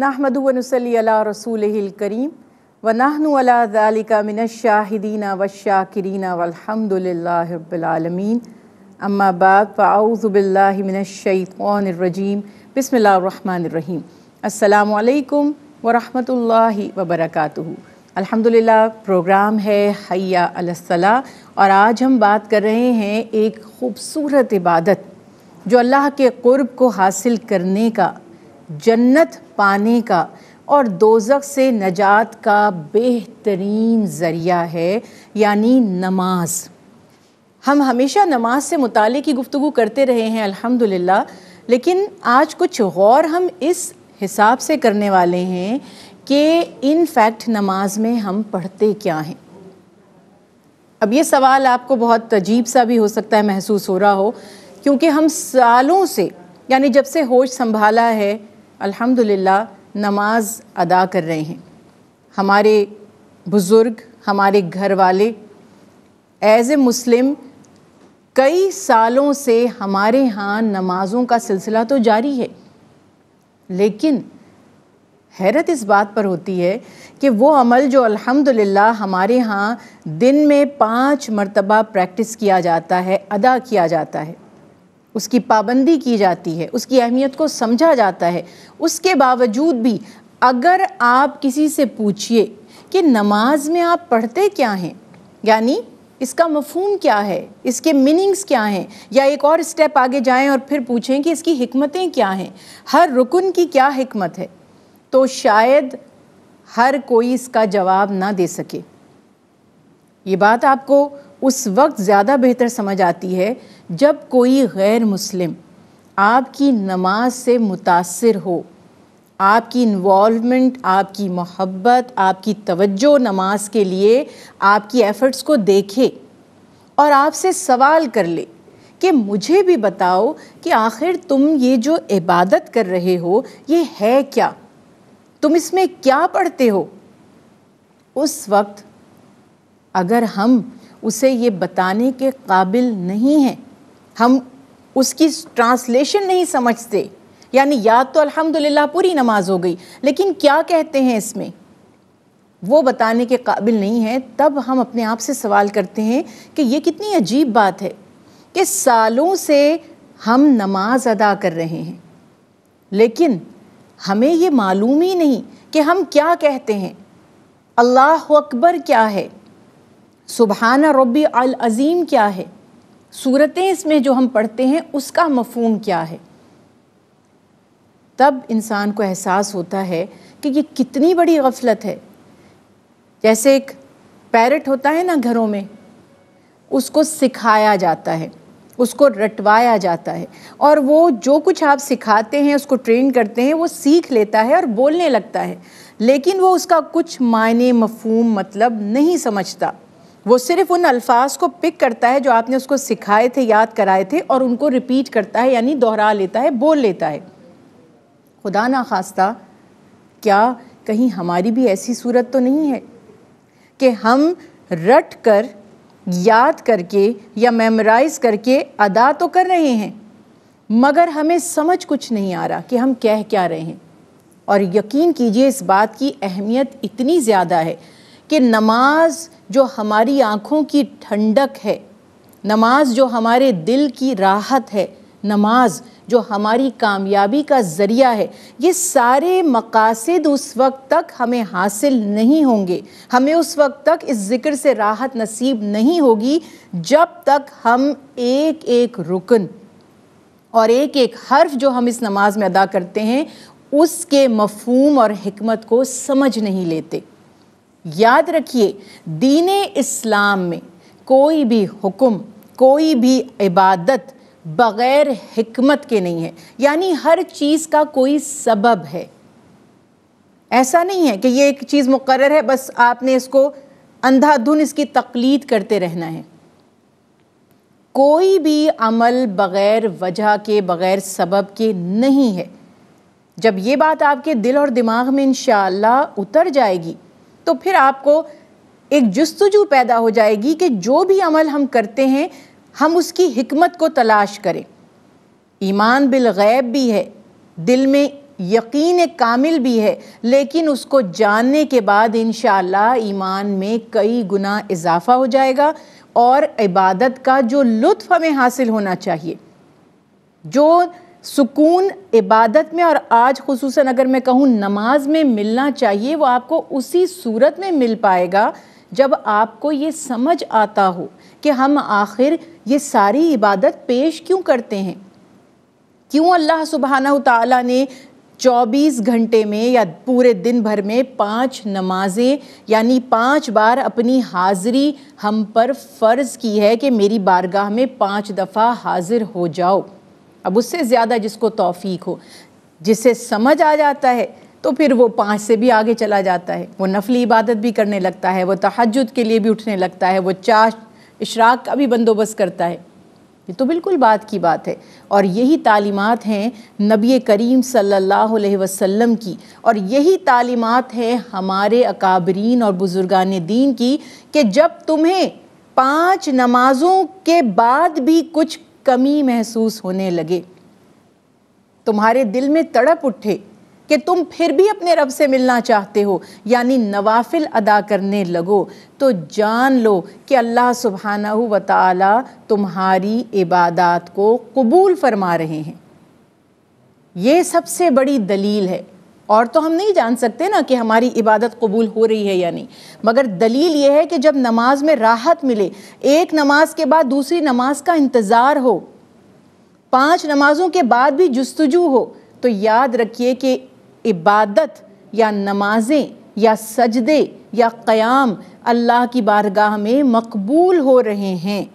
بعد रसूल بالله व الشيطان الرجيم بسم الله الرحمن الرحيم السلام عليكم अल्लाम الله وبركاته अलहमदिल्ला प्रोग्राम है हया अलसला और आज हम बात कर रहे हैं एक खूबसूरत इबादत जो अल्लाह के क़ुर्ब को हासिल करने का जन्नत पाने का और दोजक से नजात का बेहतरीन ज़रिया है यानी नमाज हम हमेशा नमाज से मुतल की गुफ्तु करते रहे हैं अल्हम्दुलिल्लाह लेकिन आज कुछ गौर हम इस हिसाब से करने वाले हैं कि इन फैक्ट नमाज में हम पढ़ते क्या हैं अब ये सवाल आपको बहुत अजीब सा भी हो सकता है महसूस हो रहा हो क्योंकि हम सालों से यानी जब से होश संभाला है अल्हम्दुलिल्लाह नमाज अदा कर रहे हैं हमारे बुज़ुर्ग हमारे घर वाले एज़ ए मुस्लिम कई सालों से हमारे यहाँ नमाज़ों का सिलसिला तो जारी है लेकिन हैरत इस बात पर होती है कि वो अमल जो अल्हम्दुलिल्लाह हमारे यहाँ दिन में पाँच मरतबा प्रैक्टिस किया जाता है अदा किया जाता है उसकी पाबंदी की जाती है उसकी अहमियत को समझा जाता है उसके बावजूद भी अगर आप किसी से पूछिए कि नमाज में आप पढ़ते क्या हैं यानी इसका मफहम क्या है इसके मीनिंग्स क्या हैं या एक और स्टेप आगे जाएं और फिर पूछें कि इसकी हमतें क्या हैं हर रुकन की क्या हमत है तो शायद हर कोई इसका जवाब ना दे सके ये बात आपको उस वक्त ज़्यादा बेहतर समझ आती है जब कोई गैर मुस्लिम आपकी नमाज से मुतासर हो आपकी इन्वॉलमेंट आपकी मोहब्बत आपकी तवज्जो नमाज के लिए आपकी एफ़र्ट्स को देखे और आपसे सवाल कर ले कि मुझे भी बताओ कि आखिर तुम ये जो इबादत कर रहे हो ये है क्या तुम इसमें क्या पढ़ते हो उस वक्त अगर हम उसे ये बताने के काबिल नहीं हैं हम उसकी ट्रांसलेशन नहीं समझते यानी याद तो अल्हम्दुलिल्लाह पूरी नमाज हो गई लेकिन क्या कहते हैं इसमें वो बताने के काबिल नहीं है तब हम अपने आप से सवाल करते हैं कि ये कितनी अजीब बात है कि सालों से हम नमाज अदा कर रहे हैं लेकिन हमें ये मालूम ही नहीं कि हम क्या कहते हैं अल्लाह अकबर क्या है सुबहाना रबी अल अज़ीम क्या है सूरतें इसमें जो हम पढ़ते हैं उसका मफहम क्या है तब इंसान को एहसास होता है कि ये कितनी बड़ी गफलत है जैसे एक पैरट होता है ना घरों में उसको सिखाया जाता है उसको रटवाया जाता है और वो जो कुछ आप सिखाते हैं उसको ट्रेन करते हैं वो सीख लेता है और बोलने लगता है लेकिन वो उसका कुछ मायने मफहम मतलब नहीं समझता वो सिर्फ उन अल्फाज को पिक करता है जो आपने उसको सिखाए थे याद कराए थे और उनको रिपीट करता है यानी दोहरा लेता है बोल लेता है खुदा ना खास्ता क्या कहीं हमारी भी ऐसी सूरत तो नहीं है कि हम रट कर याद करके या मेमोराइज करके अदा तो कर रहे हैं मगर हमें समझ कुछ नहीं आ रहा कि हम कह क्या रहे हैं और यकीन कीजिए इस बात की अहमियत इतनी ज़्यादा है कि नमाज जो हमारी आँखों की ठंडक है नमाज जो हमारे दिल की राहत है नमाज जो हमारी कामयाबी का ज़रिया है ये सारे मकासद उस वक्त तक हमें हासिल नहीं होंगे हमें उस वक्त तक इस ज़िक्र से राहत नसीब नहीं होगी जब तक हम एक एक रुकन और एक एक हर्फ जो हम इस नमाज में अदा करते हैं उसके मफहम और हमत को समझ नहीं लेते याद रखिए दीन इस्लाम में कोई भी हुक्म कोई भी इबादत बग़ैर हमत के नहीं है यानी हर चीज़ का कोई सबब है ऐसा नहीं है कि ये एक चीज़ मुकर है बस आपने इसको अंधाधुन इसकी तकलीद करते रहना है कोई भी अमल बग़ैर वजह के बग़ैर सबब के नहीं है जब ये बात आपके दिल और दिमाग में इन उतर जाएगी तो फिर आपको एक जस्तजू पैदा हो जाएगी कि जो भी अमल हम करते हैं हम उसकी हमत को तलाश करें ईमान बिलगैब भी है दिल में यकीन कामिल भी है लेकिन उसको जानने के बाद इन ईमान में कई गुना इजाफा हो जाएगा और इबादत का जो लुत्फ़ हमें हासिल होना चाहिए जो सुकून इबादत में और आज खसूस अगर मैं कहूँ नमाज में मिलना चाहिए वो आपको उसी सूरत में मिल पाएगा जब आपको ये समझ आता हो कि हम आखिर ये सारी इबादत पेश क्यों करते हैं क्यों अल्लाह सुबहाना ताला ने 24 घंटे में या पूरे दिन भर में पांच नमाजें यानी पांच बार अपनी हाज़िरी हम पर फ़र्ज़ की है कि मेरी बारगाह में पांच दफ़ा हाज़िर हो जाओ अब उससे ज़्यादा जिसको तौफीक हो जिसे समझ आ जाता है तो फिर वो पाँच से भी आगे चला जाता है वो नफली इबादत भी करने लगता है वो तहजद के लिए भी उठने लगता है वो चाश इशराक का भी बंदोबस्त करता है ये तो बिल्कुल बात की बात है और यही तालीमात हैं नबी करीम सल्लल्लाहु अलैहि वसल्लम की और यही तालीमात हैं हमारे अकाबरीन और बुज़ुर्गान दीन की कि जब तुम्हें पांच नमाज़ों के बाद भी कुछ कमी महसूस होने लगे तुम्हारे दिल में तड़प उठे कि तुम फिर भी अपने रब से मिलना चाहते हो यानी नवाफिल अदा करने लगो तो जान लो कि अल्लाह सुबहाना व तुम्हारी इबादत को कबूल फरमा रहे हैं ये सबसे बड़ी दलील है और तो हम नहीं जान सकते ना कि हमारी इबादत कबूल हो रही है या नहीं मगर दलील ये है कि जब नमाज में राहत मिले एक नमाज के बाद दूसरी नमाज का इंतज़ार हो पांच नमाजों के बाद भी जस्तजू हो तो याद रखिए कि इबादत या नमाजें या सजदे या क़याम अल्लाह की बारगाह में मकबूल हो रहे हैं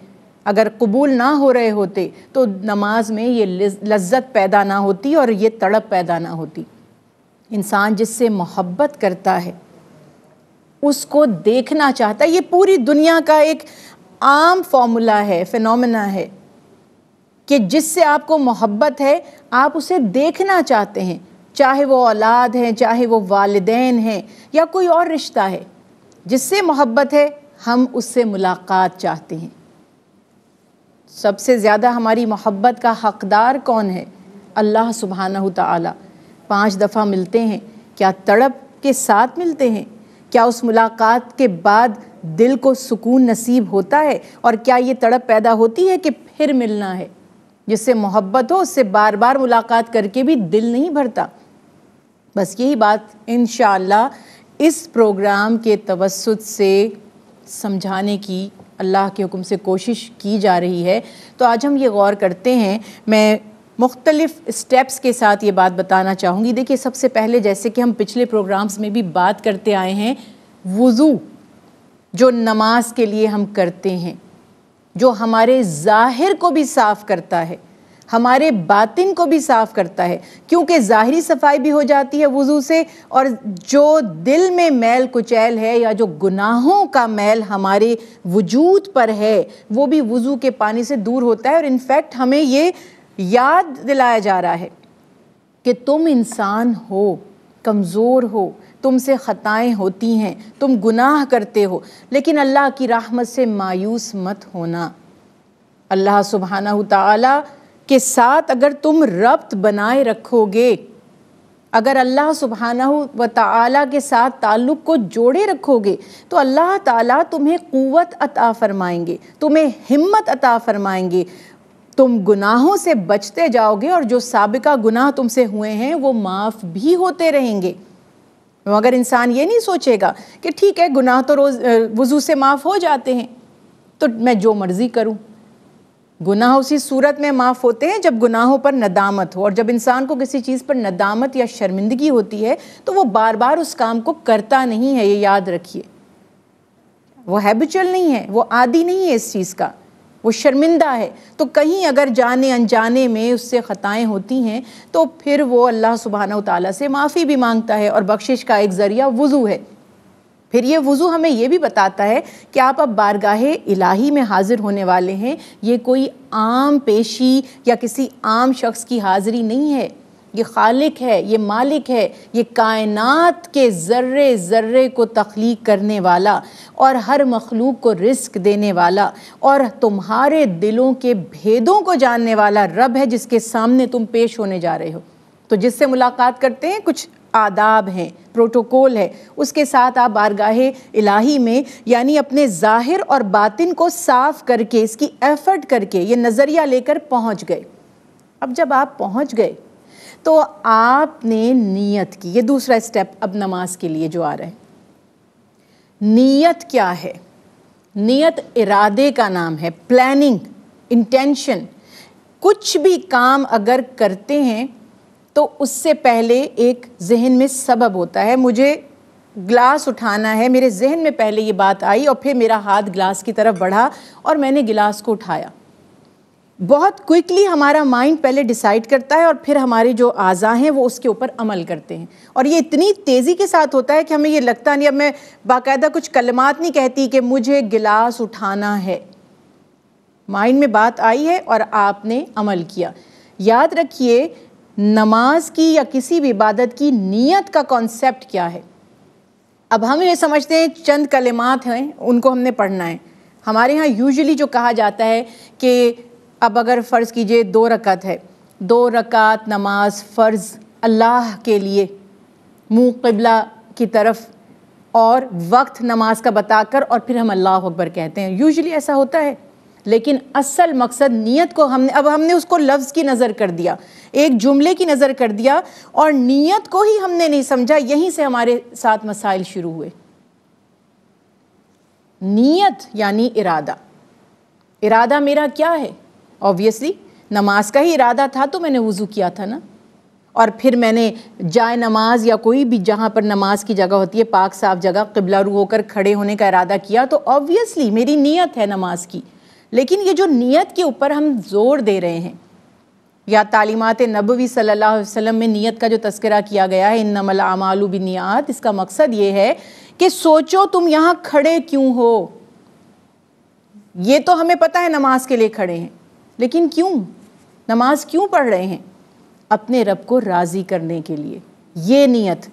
अगर कबूल ना हो रहे होते तो नमाज में ये लज्जत पैदा ना होती और ये तड़प पैदा ना होती इंसान जिससे मोहब्बत करता है उसको देखना चाहता है ये पूरी दुनिया का एक आम फॉर्मूला है फिनोमिना है कि जिससे आपको मोहब्बत है आप उसे देखना चाहते हैं चाहे वो औलाद हैं चाहे वो वालदेन हैं या कोई और रिश्ता है जिससे मोहब्बत है हम उससे मुलाकात चाहते हैं सबसे ज़्यादा हमारी मोहब्बत का हकदार कौन है अल्लाह सुबहाना तला पाँच दफ़ा मिलते हैं क्या तड़प के साथ मिलते हैं क्या उस मुलाकात के बाद दिल को सुकून नसीब होता है और क्या ये तड़प पैदा होती है कि फिर मिलना है जिससे मोहब्बत हो उससे बार बार मुलाकात करके भी दिल नहीं भरता बस यही बात इन इस प्रोग्राम के तवसत से समझाने की अल्लाह के हुक्म से कोशिश की जा रही है तो आज हम ये गौर करते हैं मैं मुख्तलिफ स्टेप्स के साथ ये बात बताना चाहूँगी देखिए सबसे पहले जैसे कि हम पिछले प्रोग्राम्स में भी बात करते आए हैं वज़ू जो नमाज के लिए हम करते हैं जो हमारे ज़ाहिर को भी साफ़ करता है हमारे बातिन को भी साफ़ करता है क्योंकि ज़ाहरी सफाई भी हो जाती है वज़ू से और जो दिल में मैल कुचैल है या जो गुनाहों का मैल हमारे वजूद पर है वो भी वज़ू के पानी से दूर होता है और इनफैक्ट हमें ये याद दिलाया जा रहा है कि तुम इंसान हो कमज़ोर हो तुमसे ख़ताएँ होती हैं तुम गुनाह करते हो लेकिन अल्लाह की राहमत से मायूस मत होना अल्लाह सुबहाना तला के साथ अगर तुम रब्त बनाए रखोगे अगर अल्लाह सुबहाना व तला के साथ ताल्लुक़ को जोड़े रखोगे तो अल्लाह ताला तुम्हें क़वत अता फ़रमाएंगे तुम्हें हिम्मत अता फ़रमाएंगे तुम गुनाहों से बचते जाओगे और जो सबका गुनाह तुमसे हुए हैं वो माफ़ भी होते रहेंगे मगर इंसान ये नहीं सोचेगा कि ठीक है गुनाह तो रोज़ वज़ू से माफ़ हो जाते हैं तो मैं जो मर्ज़ी करूं गुनाह उसी सूरत में माफ़ होते हैं जब गुनाहों पर नदामत हो और जब इंसान को किसी चीज़ पर नदामत या शर्मिंदगी होती है तो वो बार बार उस काम को करता नहीं है ये याद रखिए वो हैबिचुअल नहीं है वो आदि नहीं है इस चीज़ का वो शर्मिंदा है तो कहीं अगर जाने अनजाने में उससे ख़ताएँ होती हैं तो फिर वो अल्लाह सुबहाना तला से माफ़ी भी मांगता है और बख्शिश का एक ज़रिया वज़ू है फिर ये वज़ू हमें ये भी बताता है कि आप अब बारगाह इलाही में हाज़िर होने वाले हैं ये कोई आम पेशी या किसी आम शख्स की हाज़िरी नहीं है ये खालिक है ये मालिक है ये कायनात के ज़र्रे ज़र्रे को तख्लीक करने वाला और हर मखलूक को रिस्क देने वाला और तुम्हारे दिलों के भेदों को जानने वाला रब है जिसके सामने तुम पेश होने जा रहे हो तो जिससे मुलाकात करते हैं कुछ आदाब हैं प्रोटोकॉल है उसके साथ आप बारगाह इलाही में यानी अपने ज़ाहिर और बातिन को साफ़ करके इसकी एफर्ट करके ये नज़रिया लेकर पहुंच गए अब जब आप पहुंच गए तो आपने नीयत की ये दूसरा स्टेप अब नमाज के लिए जो आ रहा है नीयत क्या है नीयत इरादे का नाम है प्लानिंग इंटेंशन कुछ भी काम अगर करते हैं तो उससे पहले एक जहन में सबब होता है मुझे ग्लास उठाना है मेरे जहन में पहले ये बात आई और फिर मेरा हाथ ग्लास की तरफ बढ़ा और मैंने गिलास को उठाया बहुत क्विकली हमारा माइंड पहले डिसाइड करता है और फिर हमारे जो आज़ा हैं वो उसके ऊपर अमल करते हैं और ये इतनी तेज़ी के साथ होता है कि हमें ये लगता नहीं अब मैं बाकायदा कुछ कलमात नहीं कहती कि मुझे गिलास उठाना है माइंड में बात आई है और आपने अमल किया याद रखिए नमाज की या किसी भी इबादत की नीयत का कॉन्सेप्ट क्या है अब हम ये समझते हैं चंद कलमात हैं उनको हमने पढ़ना है हमारे यहाँ यूजुअली जो कहा जाता है कि अब अगर फ़र्ज़ कीजिए दो रकत है दो रकात नमाज फ़र्ज़ अल्लाह के लिए मुँह कबला की तरफ और वक्त नमाज का बताकर और फिर हम अल्लाह अकबर कहते हैं यूजली ऐसा होता है लेकिन असल मकसद नीयत को हमने अब हमने उसको लफ्ज़ की नज़र कर दिया एक जुमले की नज़र कर दिया और नीयत को ही हमने नहीं समझा यहीं से हमारे साथ मसाइल शुरू हुए नीयत यानी इरादा इरादा मेरा क्या है ऑब्वियसली नमाज का ही इरादा था तो मैंने वज़ू किया था ना और फिर मैंने जाए नमाज या कोई भी जहाँ पर नमाज की जगह होती है पाक साफ जगह किबला रू होकर खड़े होने का इरादा किया तो ऑब्वियसली मेरी नीयत है नमाज की लेकिन ये जो नीयत के ऊपर हम जोर दे रहे हैं या तालीमत नबवी सल्ला वसम में नीयत का जो तस्करा किया गया है इन नमल आमालू बिनियात इसका मकसद ये है कि सोचो तुम यहाँ खड़े क्यों हो ये तो हमें पता है नमाज के लिए खड़े हैं लेकिन क्यों नमाज क्यों पढ़ रहे हैं अपने रब को राज़ी करने के लिए ये नीयत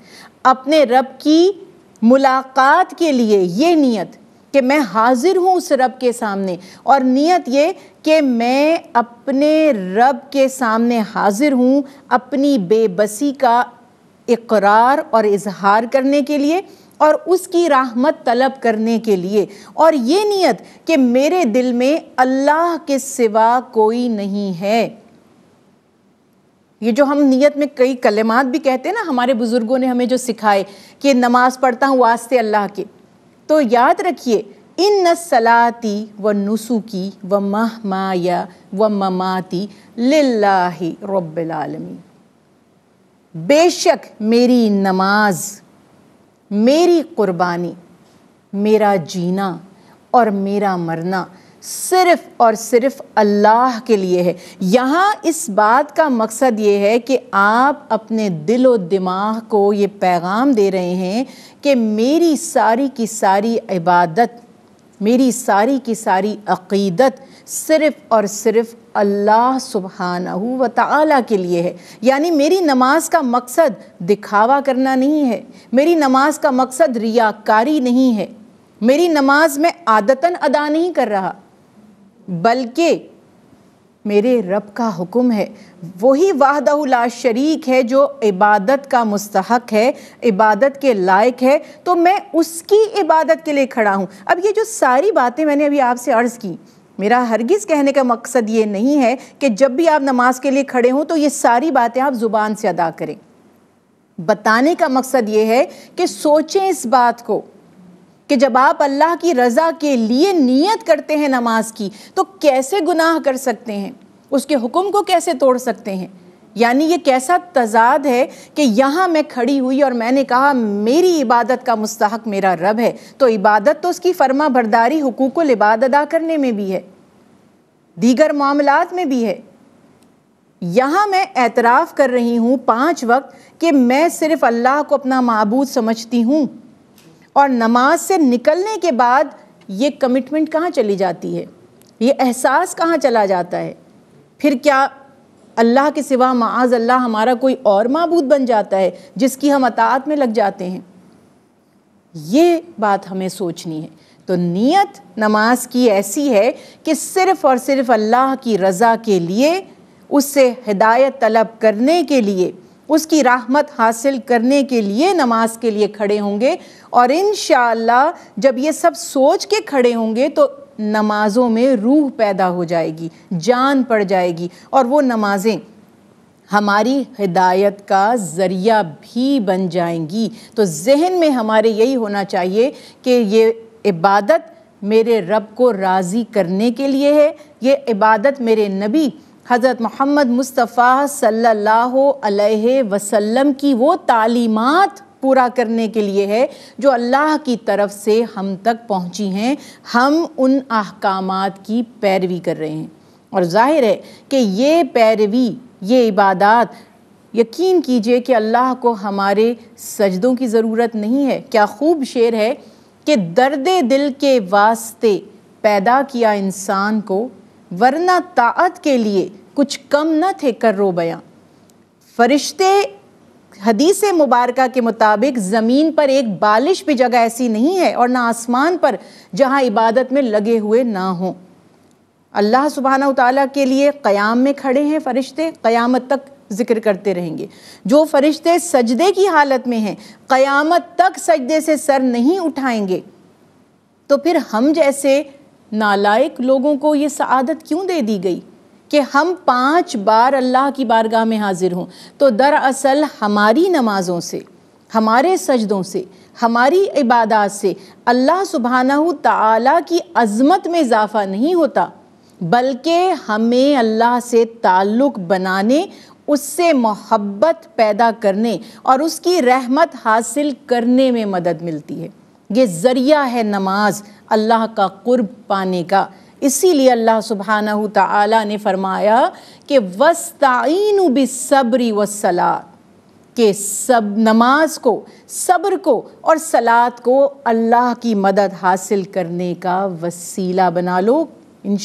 अपने रब की मुलाकात के लिए ये नीयत कि मैं हाजिर हूँ उस रब के सामने और नीयत ये कि मैं अपने रब के सामने हाजिर हूँ अपनी बेबसी का इकरार और इजहार करने के लिए और उसकी राहमत तलब करने के लिए और ये नियत कि मेरे दिल में अल्लाह के सिवा कोई नहीं है ये जो हम नियत में कई कलेमात भी कहते हैं ना हमारे बुज़ुर्गों ने हमें जो सिखाए कि नमाज़ पढ़ता हूँ वास्ते अल्लाह के तो याद रखिए इन न सलाती व नुसुकी व मह माया व ममाती लाही रबालमी बेशक मेरी नमाज़ मेरी कुर्बानी मेरा जीना और मेरा मरना सिर्फ और सिर्फ अल्लाह के लिए है यहाँ इस बात का मकसद ये है कि आप अपने दिल और दिमाग को ये पैगाम दे रहे हैं कि मेरी सारी की सारी इबादत मेरी सारी की सारी अकीदत सिर्फ और सिर्फ अल्लाह सुबहाना व ताला के लिए है यानी मेरी नमाज का मकसद दिखावा करना नहीं है मेरी नमाज का मकसद रियाकारी नहीं है मेरी नमाज में आदतन अदा नहीं कर रहा बल्कि मेरे रब का हुक्म है वही वाहदा शरीक है जो इबादत का मुस्तहक है इबादत के लायक है तो मैं उसकी इबादत के लिए खड़ा हूँ अब ये जो सारी बातें मैंने अभी आपसे अर्ज़ की मेरा हरगिज़ कहने का मकसद ये नहीं है कि जब भी आप नमाज के लिए खड़े हों तो ये सारी बातें आप ज़ुबान से अदा करें बताने का मकसद ये है कि सोचें इस बात को कि जब आप अल्लाह की रज़ा के लिए नीयत करते हैं नमाज की तो कैसे गुनाह कर सकते हैं उसके हुक्म को कैसे तोड़ सकते हैं यानी ये कैसा तजाद है कि यहाँ मैं खड़ी हुई और मैंने कहा मेरी इबादत का मुस्तक मेरा रब है तो इबादत तो उसकी फर्मा बरदारी हकूक लिबाद अदा करने में भी है दीगर मामला में भी है यहाँ मैं एतराफ़ कर रही हूँ पाँच वक्त कि मैं सिर्फ़ अल्लाह को अपना मबूद समझती हूँ और नमाज से निकलने के बाद ये कमिटमेंट कहाँ चली जाती है ये एहसास कहाँ चला जाता है फिर क्या अल्लाह के सिवा माज अल्लाह हमारा कोई और मबूद बन जाता है जिसकी हम अतात में लग जाते हैं ये बात हमें सोचनी है तो नीयत नमाज की ऐसी है कि सिर्फ़ और सिर्फ अल्लाह की रज़ा के लिए उससे हिदायत तलब करने के लिए उसकी राहमत हासिल करने के लिए नमाज के लिए खड़े होंगे और इन जब ये सब सोच के खड़े होंगे तो नमाज़ों में रूह पैदा हो जाएगी जान पड़ जाएगी और वो नमाज़ें हमारी हिदायत का ज़रिया भी बन जाएंगी तो जहन में हमारे यही होना चाहिए कि ये इबादत मेरे रब को राज़ी करने के लिए है ये इबादत मेरे नबी हज़रत मोहम्मद मुस्तफ़ा सल्लल्लाहु अलैहि वसल्लम की वो तालीमात पूरा करने के लिए है जो अल्लाह की तरफ से हम तक पहुँची हैं हम उन अहकाम की पैरवी कर रहे हैं और जाहिर है कि ये पैरवी ये इबादत यकीन कीजिए कि अल्लाह को हमारे सजदों की ज़रूरत नहीं है क्या खूब शेर है कि दर्द दिल के वास्ते पैदा किया इंसान को वरना ताअत के लिए कुछ कम न थे कर रो बयाँ फरिश्ते हदीस मुबारक के मुताबिक ज़मीन पर एक बालिश भी जगह ऐसी नहीं है और ना आसमान पर जहाँ इबादत में लगे हुए ना हों अल्लाह सुबहाना तला के लिए क़याम में खड़े हैं फ़रिश्ते क़यामत तक जिक्र करते रहेंगे जो फ़रिश्ते सजदे की हालत में हैं क़यामत तक सजदे से सर नहीं उठाएंगे तो फिर हम जैसे नालायक लोगों को ये सआदत क्यों दे दी गई कि हम पांच बार अल्लाह की बारगाह में हाजिर हों तो दरअसल हमारी नमाज़ों से हमारे सजदों से हमारी इबादत से अल्लाह सुबहाना तला की अज़मत में इजाफ़ा नहीं होता बल्कि हमें अल्लाह से ताल्लुक़ बनाने उससे मोहब्बत पैदा करने और उसकी रहमत हासिल करने में मदद मिलती है ये ज़रिया है नमाज अल्लाह का कुर्ब पाने का इसीलिए अल्लाह सुबहाना तला ने फरमाया कि वस्ताइन बिसब्री वसला के सब नमाज को सब्र को और सलात को अल्लाह की मदद हासिल करने का वसीला बना लो इन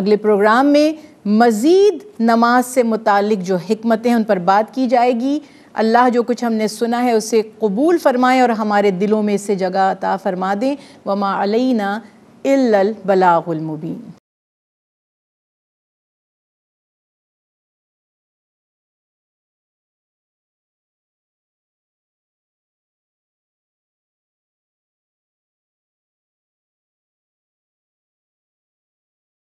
अगले प्रोग्राम में मज़ीद नमाज से मुतालिक जो हमतें हैं उन पर बात की जाएगी अल्लाह जो कुछ हमने सुना है उसे कबूल फ़रमाएँ और हमारे दिलों में इसे जगह अता फ़रमा दें वमा अलैना إلا البلاغ المبين